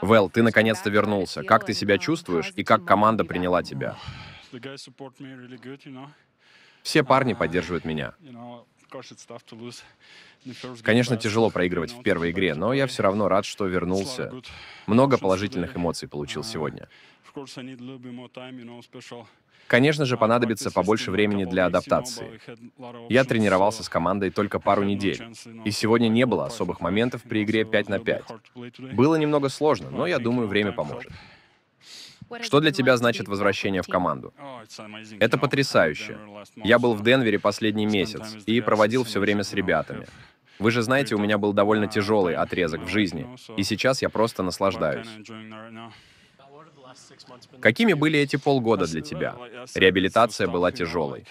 Вэл, ты наконец-то вернулся. Как ты себя чувствуешь и как команда приняла тебя? Все парни а, поддерживают меня. Конечно, тяжело проигрывать в первой игре, но я все равно рад, что вернулся. Много положительных эмоций получил сегодня. Конечно же, понадобится побольше времени для адаптации. Я тренировался с командой только пару недель, и сегодня не было особых моментов при игре 5 на 5. Было немного сложно, но я думаю, время поможет. Что для тебя значит возвращение в команду? Это потрясающе. Я был в Денвере последний месяц и проводил все время с ребятами. Вы же знаете, у меня был довольно тяжелый отрезок в жизни, и сейчас я просто наслаждаюсь. Какими были эти полгода для тебя? Реабилитация была тяжелой.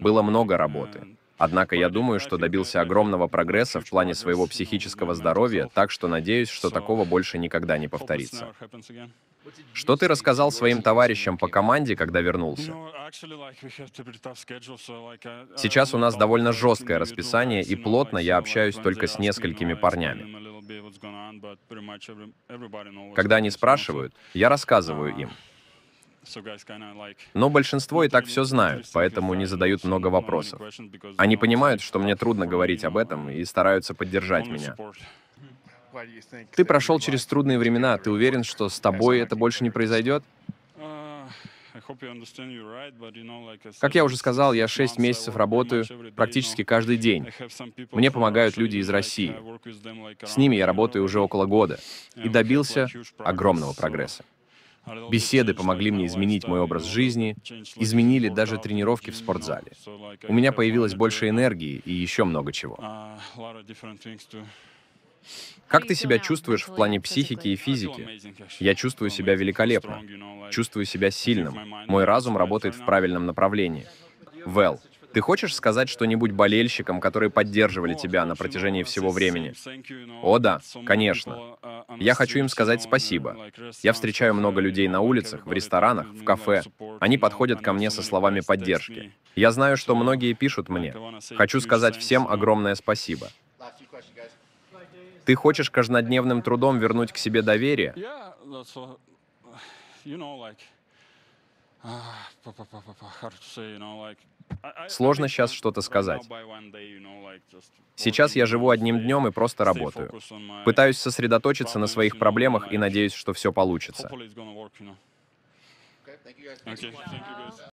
Было много работы. Однако я думаю, что добился огромного прогресса в плане своего психического здоровья, так что надеюсь, что такого больше никогда не повторится. Что ты рассказал своим товарищам по команде, когда вернулся? Сейчас у нас довольно жесткое расписание, и плотно я общаюсь только с несколькими парнями. Когда они спрашивают, я рассказываю им. Но большинство и так все знают, поэтому не задают много вопросов. Они понимают, что мне трудно говорить об этом и стараются поддержать меня. Ты прошел через трудные времена. Ты уверен, что с тобой это больше не произойдет? Uh, как я уже сказал, я шесть месяцев работаю практически каждый день. Мне помогают люди из России. С ними я работаю уже около года и добился огромного прогресса. Беседы помогли мне изменить мой образ жизни, изменили даже тренировки в спортзале. У меня появилось больше энергии и еще много чего. Как ты себя чувствуешь в плане психики и физики? Я чувствую себя великолепно. Чувствую себя сильным. Мой разум работает в правильном направлении. Вэл, ты хочешь сказать что-нибудь болельщикам, которые поддерживали тебя на протяжении всего времени? О да, конечно. Я хочу им сказать спасибо. Я встречаю много людей на улицах, в ресторанах, в кафе. Они подходят ко мне со словами поддержки. Я знаю, что многие пишут мне. Хочу сказать всем огромное спасибо. Ты хочешь каждодневным трудом вернуть к себе доверие? Сложно сейчас что-то сказать. Сейчас я живу одним днем и просто работаю. Пытаюсь сосредоточиться на своих проблемах и надеюсь, что все получится.